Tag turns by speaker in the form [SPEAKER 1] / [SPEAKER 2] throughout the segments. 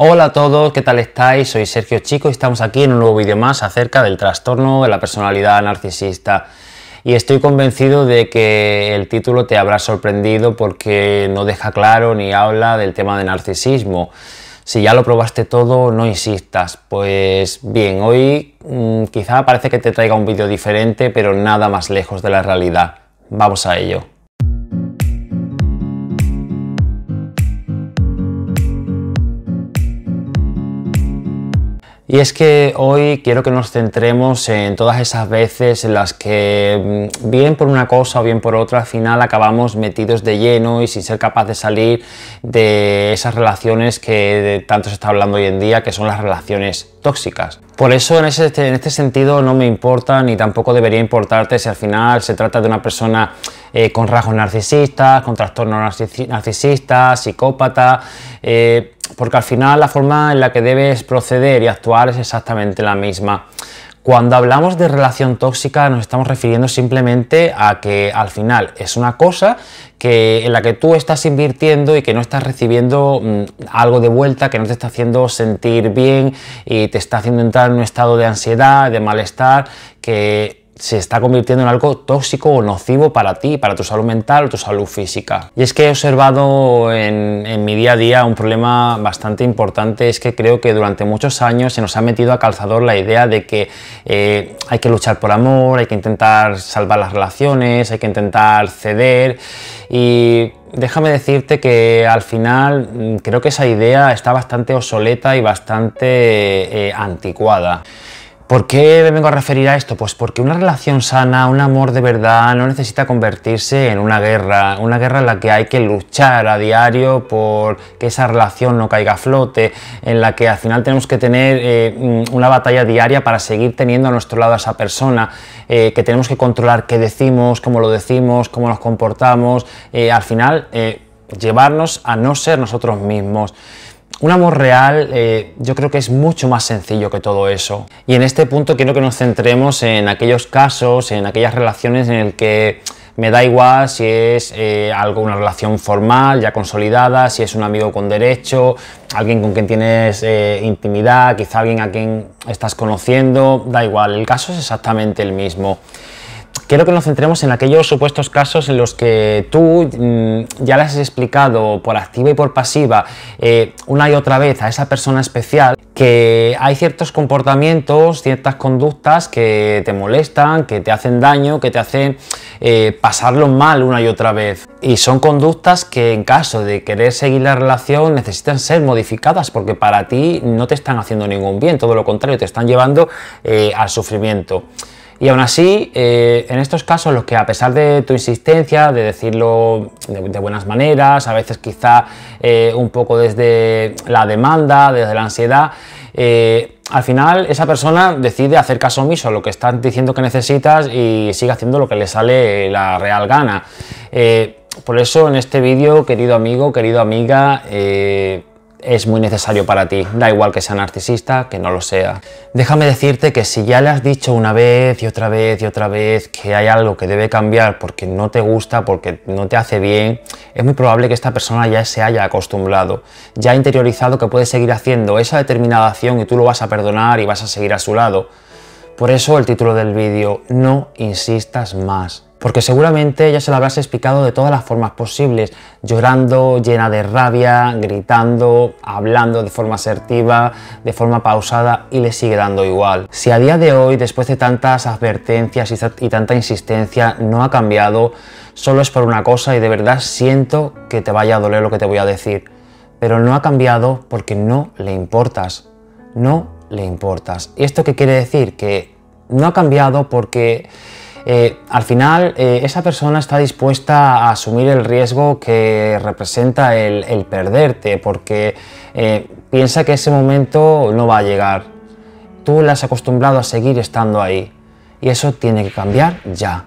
[SPEAKER 1] Hola a todos, ¿qué tal estáis? Soy Sergio Chico y estamos aquí en un nuevo vídeo más acerca del trastorno de la personalidad narcisista. Y estoy convencido de que el título te habrá sorprendido porque no deja claro ni habla del tema de narcisismo. Si ya lo probaste todo, no insistas. Pues bien, hoy mm, quizá parece que te traiga un vídeo diferente, pero nada más lejos de la realidad. Vamos a ello. Y es que hoy quiero que nos centremos en todas esas veces en las que, mm, bien por una cosa o bien por otra, al final acabamos metidos de lleno y sin ser capaz de salir de esas relaciones que tanto se está hablando hoy en día, que son las relaciones tóxicas. Por eso en, este sentido no me importa ni tampoco debería importarte si al final se trata de una persona eh, con rasgos narcisistas, con trastornos narcisistas, psicópata, eh, porque al final la forma en la que debes proceder y actuar es exactamente la misma. Cuando hablamos de relación tóxica nos estamos refiriendo simplemente a que al final es una cosa que, en la que tú estás invirtiendo y que no estás recibiendo mm, algo de vuelta, que no te está haciendo sentir bien y te está haciendo entrar en un estado de ansiedad, de malestar, que se está convirtiendo en algo tóxico o nocivo para ti, para tu salud mental o tu salud física. Y es que he observado en, mi día a día un problema bastante importante, es que creo que durante muchos años se nos ha metido a calzador la idea de que eh, hay que luchar por amor, hay que intentar salvar las relaciones, hay que intentar ceder y déjame decirte que al final mm, creo que esa idea está bastante obsoleta y bastante eh, anticuada. ¿Por qué me vengo a referir a esto? Pues porque una relación sana, un amor de verdad, no necesita convertirse en una guerra, una guerra en la que hay que luchar a diario por que esa relación no caiga a flote, en la que al final tenemos que tener eh, mm, una batalla diaria para seguir teniendo a nuestro lado a esa persona, eh, que tenemos que controlar qué decimos, cómo lo decimos, cómo nos comportamos, eh, al final llevarnos a no ser nosotros mismos. Un amor real eh, yo creo que es mucho más sencillo que todo eso. Y en este punto quiero que nos centremos en aquellos casos, en aquellas relaciones en el que me da igual si es eh, algo, una relación formal, ya consolidada, si es un amigo con derecho, alguien con quien tienes eh, intimidad, quizá alguien a quien estás conociendo, da igual, el caso es exactamente el mismo quiero que nos centremos en aquellos supuestos casos en los que tú mm, ya le has explicado por activa y por pasiva eh, una y otra vez a esa persona especial que hay ciertos comportamientos, ciertas conductas que te molestan, que te hacen daño, que te hacen eh, pasarlo mal una y otra vez. Y son conductas que en caso de querer seguir la relación necesitan ser modificadas porque para ti no te están haciendo ningún bien, todo lo contrario, te están llevando eh, al sufrimiento. Y aún así, eh, en estos casos, los que a pesar de tu insistencia, de decirlo de, buenas maneras, a veces quizá eh, un poco desde la demanda, desde la ansiedad, eh, al final esa persona decide hacer caso omiso a lo que están diciendo que necesitas y sigue haciendo lo que le sale la real gana. por eso en este vídeo, querido amigo, querida amiga, es muy necesario para ti, da igual que sea narcisista, que no lo sea. Déjame decirte que si ya le has dicho una vez y otra vez y otra vez que hay algo que debe cambiar porque no te gusta, porque no te hace bien, es muy probable que esta persona ya se haya acostumbrado, ya ha interiorizado que puede seguir haciendo esa determinada acción y tú lo vas a perdonar y vas a seguir a su lado. Por eso el título del vídeo, no insistas más. Porque seguramente ya se lo habrás explicado de todas las formas posibles, llorando, llena de rabia, gritando, hablando de forma asertiva, de forma pausada y le sigue dando igual. Si a día de hoy, después de tantas advertencias y tanta insistencia, no ha cambiado, solo es por una cosa y de verdad siento que te vaya a doler lo que te voy a decir. Pero no ha cambiado porque no le importas. No le importas. ¿Y esto qué quiere decir? Que no ha cambiado porque eh, al final eh, esa persona está dispuesta a asumir el riesgo que representa el, perderte porque eh, piensa que ese momento no va a llegar. Tú la has acostumbrado a seguir estando ahí y eso tiene que cambiar ya.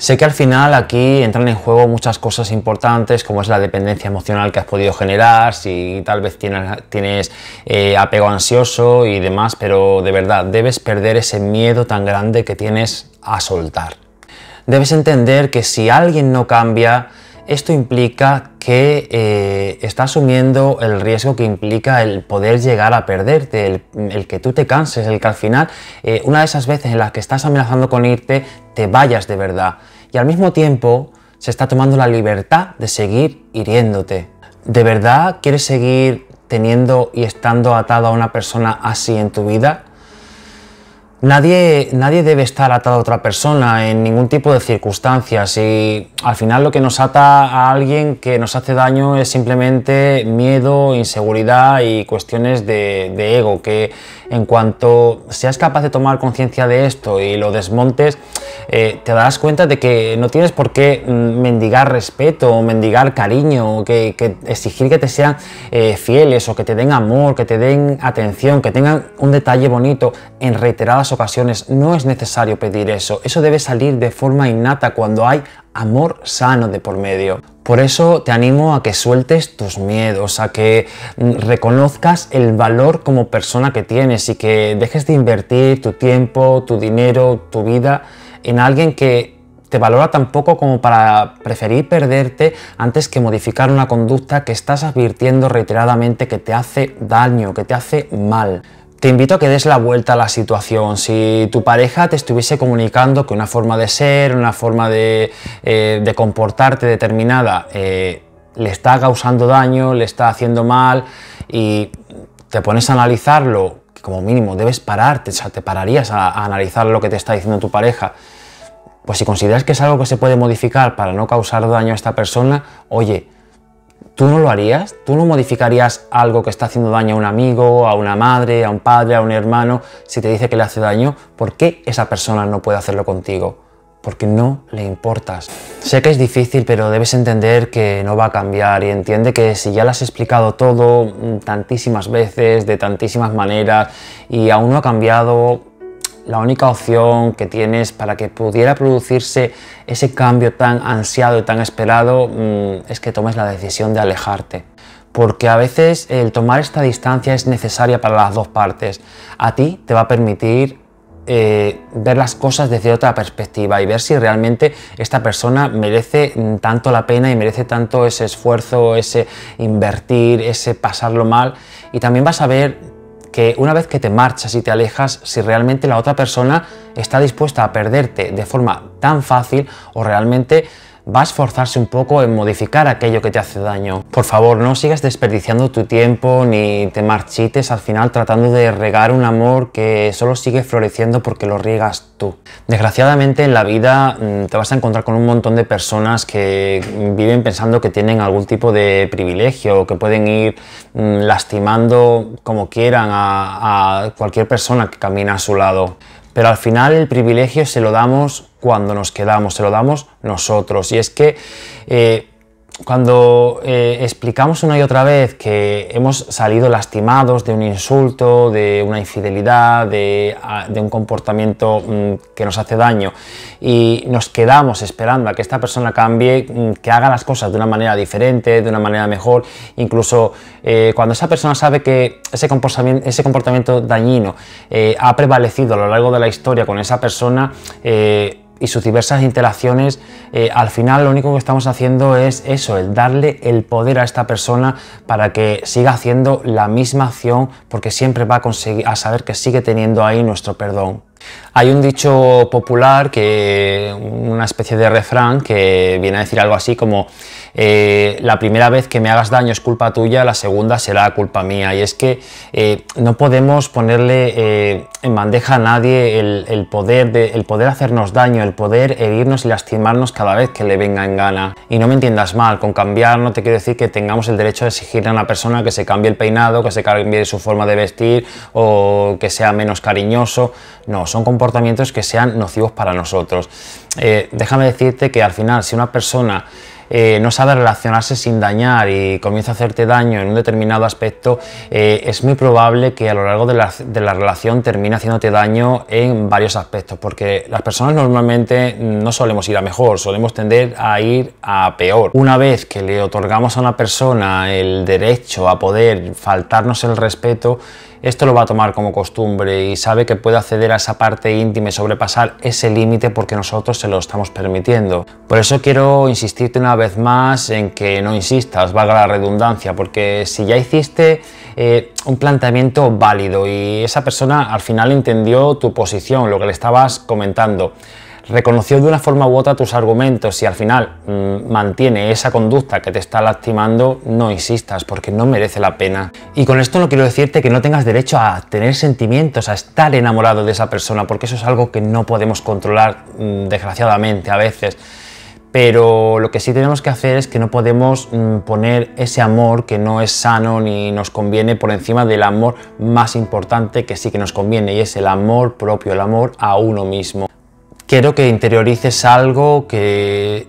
[SPEAKER 1] Sé que al final aquí entran en juego muchas cosas importantes, como es la dependencia emocional que has podido generar, si tal vez tienes, eh, apego ansioso y demás, pero de verdad debes perder ese miedo tan grande que tienes a soltar. Debes entender que si alguien no cambia, esto implica que eh, está asumiendo el riesgo que implica el poder llegar a perderte, el, que tú te canses, el que al final, eh, una de esas veces en las que estás amenazando con irte, te vayas de verdad y al mismo tiempo se está tomando la libertad de seguir hiriéndote. ¿De verdad quieres seguir teniendo y estando atado a una persona así en tu vida? Nadie, nadie debe estar atado a otra persona en ningún tipo de circunstancias y al final lo que nos ata a alguien que nos hace daño es simplemente miedo, inseguridad y cuestiones de, de ego que en cuanto seas capaz de tomar conciencia de esto y lo desmontes, eh, te darás cuenta de que no tienes por qué mm, mendigar respeto o mendigar cariño o que, exigir que te sean eh, fieles o que te den amor, que te den atención, que tengan un detalle bonito en reiteradas ocasiones. No es necesario pedir eso. Eso debe salir de forma innata cuando hay amor sano de por medio. Por eso te animo a que sueltes tus miedos, a que mm, reconozcas el valor como persona que tienes y que dejes de invertir tu tiempo, tu dinero, tu vida en alguien que te valora tan poco como para preferir perderte antes que modificar una conducta que estás advirtiendo reiteradamente que te hace daño, que te hace mal. Te invito a que des la vuelta a la situación. Si tu pareja te estuviese comunicando que una forma de ser, una forma de, eh, comportarte determinada, eh, le está causando daño, le está haciendo mal y te pones a analizarlo como mínimo debes pararte, o sea, te pararías a, analizar lo que te está diciendo tu pareja. Pues si consideras que es algo que se puede modificar para no causar daño a esta persona, oye, ¿tú no lo harías? ¿Tú no modificarías algo que está haciendo daño a un amigo, a una madre, a un padre, a un hermano, si te dice que le hace daño? ¿Por qué esa persona no puede hacerlo contigo? porque no le importas. Sé que es difícil, pero debes entender que no va a cambiar y entiende que si ya lo has explicado todo mm, tantísimas veces, de tantísimas maneras, y aún no ha cambiado, la única opción que tienes para que pudiera producirse ese cambio tan ansiado y tan esperado mm, es que tomes la decisión de alejarte. Porque a veces el tomar esta distancia es necesaria para las dos partes. A ti te va a permitir eh, ver las cosas desde otra perspectiva y ver si realmente esta persona merece mm, tanto la pena y merece tanto ese esfuerzo, ese invertir, ese pasarlo mal. Y también vas a ver que una vez que te marchas y te alejas, si realmente la otra persona está dispuesta a perderte de forma tan fácil o realmente va a esforzarse un poco en modificar aquello que te hace daño. Por favor, no sigas desperdiciando tu tiempo ni te marchites al final tratando de regar un amor que solo sigue floreciendo porque lo riegas tú. Desgraciadamente en la vida mm, te vas a encontrar con un montón de personas que viven pensando que tienen algún tipo de privilegio, que pueden ir mm, lastimando como quieran a, a cualquier persona que camina a su lado. Pero al final el privilegio se lo damos cuando nos quedamos, se lo damos nosotros. Y es que eh, cuando eh, explicamos una y otra vez que hemos salido lastimados de un insulto, de una infidelidad, de, un comportamiento mm, que nos hace daño y nos quedamos esperando a que esta persona cambie, mm, que haga las cosas de una manera diferente, de una manera mejor, incluso eh, cuando esa persona sabe que ese comportamiento, ese comportamiento dañino ha prevalecido a lo largo de la historia con esa persona, y sus diversas interacciones, eh, al final lo único que estamos haciendo es eso, el darle el poder a esta persona para que siga haciendo la misma acción porque siempre va a conseguir a saber que sigue teniendo ahí nuestro perdón. Hay un dicho popular que una especie de refrán que viene a decir algo así como eh, la primera vez que me hagas daño es culpa tuya, la segunda será culpa mía. Y es que eh, no podemos ponerle eh, en bandeja a nadie el, poder de, el poder hacernos daño, el poder herirnos y lastimarnos cada vez que le venga en gana. Y no me entiendas mal, con cambiar no te quiero decir que tengamos el derecho de exigir a una persona que se cambie el peinado, que se cambie su forma de vestir o que sea menos cariñoso. No, son comportamientos que sean nocivos para nosotros. Eh, déjame decirte que al final, si una persona eh, no sabe relacionarse sin dañar y comienza a hacerte daño en un determinado aspecto, eh, es muy probable que a lo largo de la, de la, relación termine haciéndote daño en varios aspectos, porque las personas normalmente no solemos ir a mejor, solemos tender a ir a peor. Una vez que le otorgamos a una persona el derecho a poder faltarnos el respeto, esto lo va a tomar como costumbre y sabe que puede acceder a esa parte íntima y sobrepasar ese límite porque nosotros se lo estamos permitiendo. Por eso quiero insistirte una vez más en que no insistas, valga la redundancia, porque si ya hiciste eh, un planteamiento válido y esa persona al final entendió tu posición, lo que le estabas comentando, reconoció de una forma u otra tus argumentos y al final mm, mantiene esa conducta que te está lastimando, no insistas porque no merece la pena. Y con esto no quiero decirte que no tengas derecho a tener sentimientos, a estar enamorado de esa persona, porque eso es algo que no podemos controlar mm, desgraciadamente a veces. Pero lo que sí tenemos que hacer es que no podemos mm, poner ese amor que no es sano ni nos conviene por encima del amor más importante que sí que nos conviene y es el amor propio, el amor a uno mismo quiero que interiorices algo que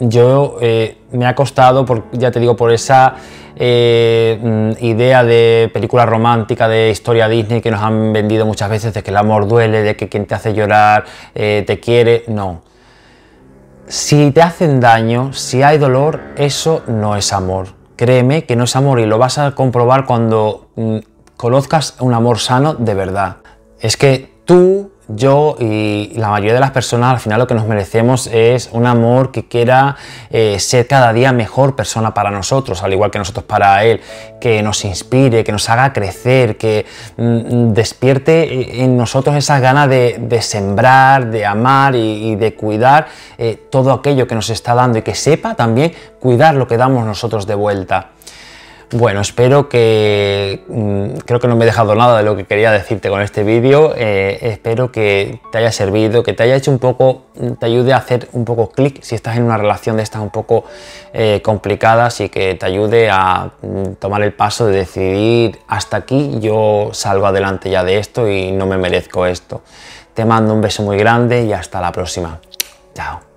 [SPEAKER 1] yo eh, me ha costado, ya te digo, por esa eh, mm, idea de película romántica, de historia Disney que nos han vendido muchas veces, de que el amor duele, de que quien te hace llorar eh, te quiere, no. Si te hacen daño, si hay dolor, eso no es amor. Créeme que no es amor y lo vas a comprobar cuando mm, conozcas un amor sano de verdad. Es que tú yo y la mayoría de las personas al final lo que nos merecemos es un amor que quiera eh, ser cada día mejor persona para nosotros, al igual que nosotros para él, que nos inspire, que nos haga crecer, que mm, despierte en nosotros esas ganas de, sembrar, de amar y, de cuidar eh, todo aquello que nos está dando y que sepa también cuidar lo que damos nosotros de vuelta. Bueno, espero que... Mm, creo que no me he dejado nada de lo que quería decirte con este vídeo. Eh, espero que te haya servido, que te haya hecho un poco... Mm, te ayude a hacer un poco clic si estás en una relación de estas un poco eh, complicadas y que te ayude a mm, tomar el paso de decidir hasta aquí yo salgo adelante ya de esto y no me merezco esto. Te mando un beso muy grande y hasta la próxima. Chao.